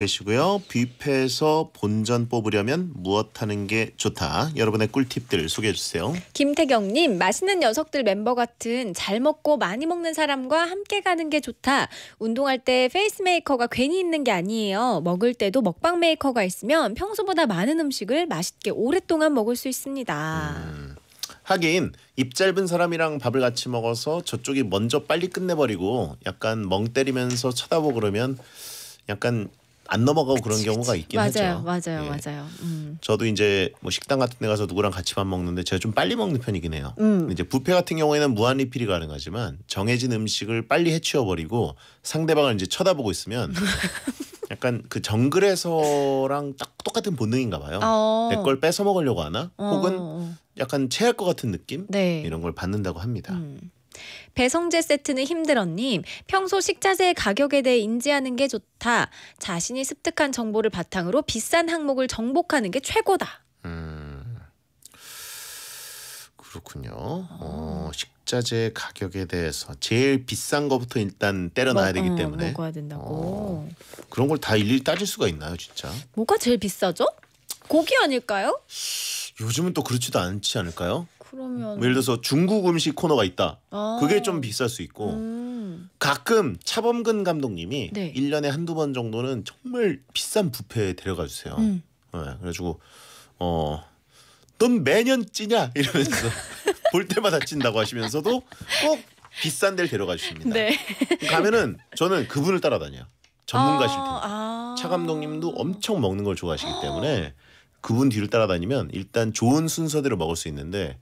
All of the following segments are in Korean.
계시고요. 뷔페에서 본전 뽑으려면 무엇 하는 게 좋다. 여러분의 꿀팁들 소개해 주세요. 김태경님, 맛있는 녀석들 멤버 같은 잘 먹고 많이 먹는 사람과 함께 가는 게 좋다. 운동할 때 페이스 메이커가 괜히 있는 게 아니에요. 먹을 때도 먹방 메이커가 있으면 평소보다 많은 음식을 맛있게 오랫동안 먹을 수 있습니다. 음. 하긴 입 짧은 사람이랑 밥을 같이 먹어서 저쪽이 먼저 빨리 끝내버리고 약간 멍 때리면서 쳐다보고 그러면 약간 안 넘어가고 그치, 그런 경우가 있긴 맞아요, 하죠. 맞아요, 예. 맞아요. 음. 저도 이제 뭐 식당 같은 데 가서 누구랑 같이 밥 먹는데 제가 좀 빨리 먹는 편이긴 해요. 음. 이제 뷔페 같은 경우에는 무한 리필이 가능하지만 정해진 음식을 빨리 해치워 버리고 상대방을 이제 쳐다보고 있으면 약간 그 정글에서랑 딱 똑같은 본능인가 봐요. 어. 내걸 뺏어 먹으려고 하나? 어. 혹은 어, 어. 약간 체할 것 같은 느낌? 네. 이런 걸 받는다고 합니다. 음. 배성재 세트는 힘들었니 평소 식자재 가격에 대해 인지하는 게 좋다. 자신이 습득한 정보를 바탕으로 비싼 항목을 정복하는 게 최고다. 음, 그렇군요. 어, 식자재 가격에 대해서 제일 비싼 것부터 일단 때려놔야 되기 어, 때문에 먹어야 된다고. 어, 그런 걸 다 일일이 따질 수가 있나요, 진짜? 뭐가 제일 비싸죠? 고기 아닐까요? 요즘은 또 그렇지도 않지 않을까요? 그러면 뭐 예를 들어서 중국 음식 코너가 있다. 아. 그게 좀 비쌀 수 있고 음. 가끔 차범근 감독님이 네. 1년에 한두 번 정도는 정말 비싼 뷔페에 데려가 주세요. 음. 네, 그래가지고 어. 넌 매년 찌냐 이러면서 볼 때마다 찐다고 하시면서도 꼭 비싼 데를 데려가 주십니다. 네. 가면은 저는 그분을 따라다녀요. 전문가실 텐데 아, 아. 차 감독님도 엄청 먹는 걸 좋아하시기 때문에 그분 뒤를 따라다니면 일단 좋은 순서대로 먹을 수 있는데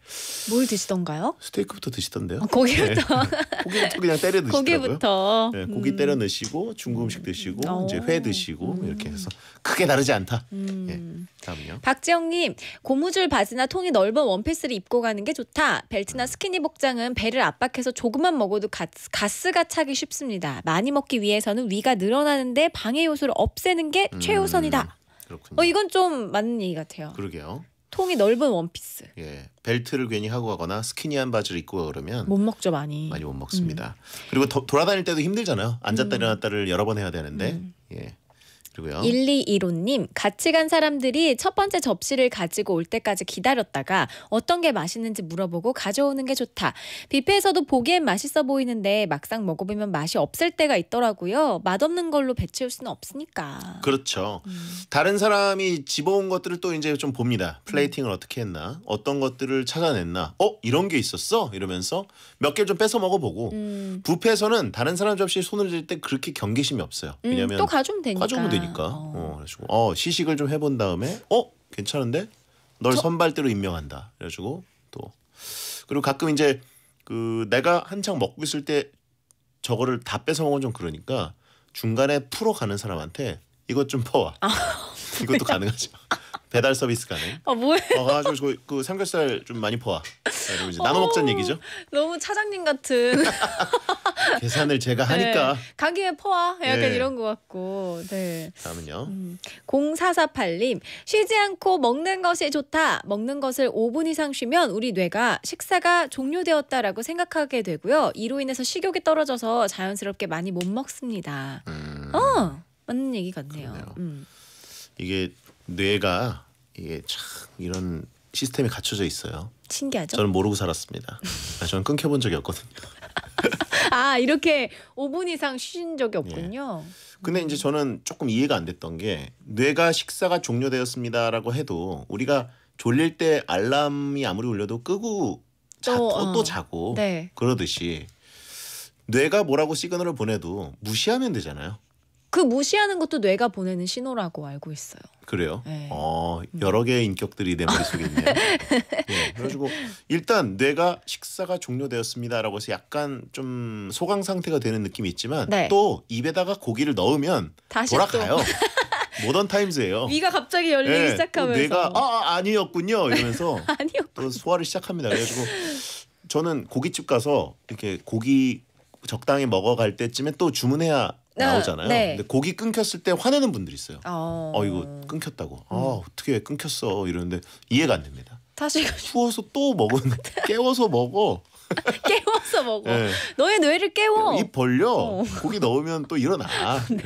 뭘 드시던가요? 스테이크부터 드시던데요. 아, 고기부터 네. 고기부터 그냥 때려 드시더라고요. 고기부터 네, 고기 음. 때려 넣으시고 중국 음식 드시고 오. 음. 이제 회 드시고 음. 이렇게 해서 크게 다르지 않다. 음. 예. 다음요. 박지영님 고무줄 바지나 통이 넓은 원피스를 입고 가는 게 좋다. 벨트나 음. 스키니 복장은 배를 압박해서 조금만 먹어도 가스, 가스가 차기 쉽습니다. 많이 먹기 위해서는 위가 늘어나는데 방해 요소를 없애는 게 음. 최우선이다. 그렇군요. 어 이건 좀 맞는 얘기 같아요. 그러게요. 통이 넓은 원피스. 예, 벨트를 괜히 하고 가거나 스키니한 바지를 입고 그러면 못 먹죠 많이. 많이 못 먹습니다. 음. 그리고 도, 돌아다닐 때도 힘들잖아요. 앉았다 음. 일어났다를 여러 번 해야 되는데 음. 예. 그리고요. 1215님, 같이 간 사람들이 첫 번째 접시를 가지고 올 때까지 기다렸다가 어떤 게 맛있는지 물어보고 가져오는 게 좋다. 뷔페에서도 보기엔 맛있어 보이는데 막상 먹어보면 맛이 없을 때가 있더라고요. 맛없는 걸로 배치울 수는 없으니까. 그렇죠. 음. 다른 사람이 집어온 것들을 또 이제 좀 봅니다. 음. 플레이팅을 음. 어떻게 했나, 어떤 것들을 찾아냈나, 어 이런 게 있었어 이러면서 몇 개를 좀 뺏어 먹어보고 음. 뷔페에서는 다른 사람 접시에 손을 댈때 그렇게 경계심이 없어요. 음, 왜냐면 또가주면 되니까. 가져면 되니까. 되니까. 그러니까. 아, 어. 어. 그래가지고 어 시식을 좀 해본 다음에 어 괜찮은데 널 저- 선발대로 임명한다. 그래가지고 또 그리고 가끔 이제 그 내가 한창 먹고 있을 때 저거를 다 뺏어 먹은면좀 그러니까 중간에 풀어 가는 사람한테 이것 좀 퍼와. 아, 이것도 가능하죠. 배달 서비스 가능. 아 뭐야? 어, 가지고 그, 그 삼겹살 좀 많이 퍼와. 그리고 이제 나눠 먹자는 얘기죠. 너무 차장님 같은. 계산을 제가 네. 하니까. 네. 강기에 포화 약간 네. 이런 것 같고. 네. 다음은요. 음, 0448님 쉬지 않고 먹는 것이 좋다. 먹는 것을 5분 이상 쉬면 우리 뇌가 식사가 종료되었다라고 생각하게 되고요. 이로 인해서 식욕이 떨어져서 자연스럽게 많이 못 먹습니다. 음. 어 맞는 얘기 같네요. 음. 이게 뇌가 이게 참 이런 시스템이 갖춰져 있어요. 신기하죠? 저는 모르고 살았습니다. 아, 저는 끊겨본 적이 없거든요. 아 이렇게 5분 이상 쉬신 적이 없군요. 예. 근데 이제 저는 조금 이해가 안 됐던 게 뇌가 식사가 종료되었습니다라고 해도 우리가 졸릴 때 알람이 아무리 울려도 끄고 자, 또, 어. 또 자고 네. 그러듯이 뇌가 뭐라고 시그널을 보내도 무시하면 되잖아요. 그 무시하는 것도 뇌가 보내는 신호라고 알고 있어요. 그래요? 네. 어, 여러 개의 인격들이 내 머릿속에 있네요. 네, 그래가지고 일단 뇌가 식사가 종료되었습니다라고 해서 약간 좀 소강 상태가 되는 느낌이 있지만 네. 또 입에다가 고기를 넣으면 돌아가요. 모던 타임즈예요. 위가 갑자기 열리기 네, 시작하면서 뇌가 아, 아 아니었군요 이러면서 아니었또 소화를 시작합니다. 그래가지고 저는 고깃집 가서 이렇게 고기 적당히 먹어갈 때쯤에 또 주문해야 네. 나오잖아요. 네. 근데 곡이 끊겼을 때 화내는 분들이 있어요. 어, 어 이거 끊겼다고. 아 음. 어떻게 끊겼어 이러는데 이해가 안 됩니다. 다시 추워서 또 먹은 깨워서 먹어. 깨워서 먹어. 네. 너의 뇌를 깨워. 입 벌려. 어. 고기 넣으면 또 일어나. 네.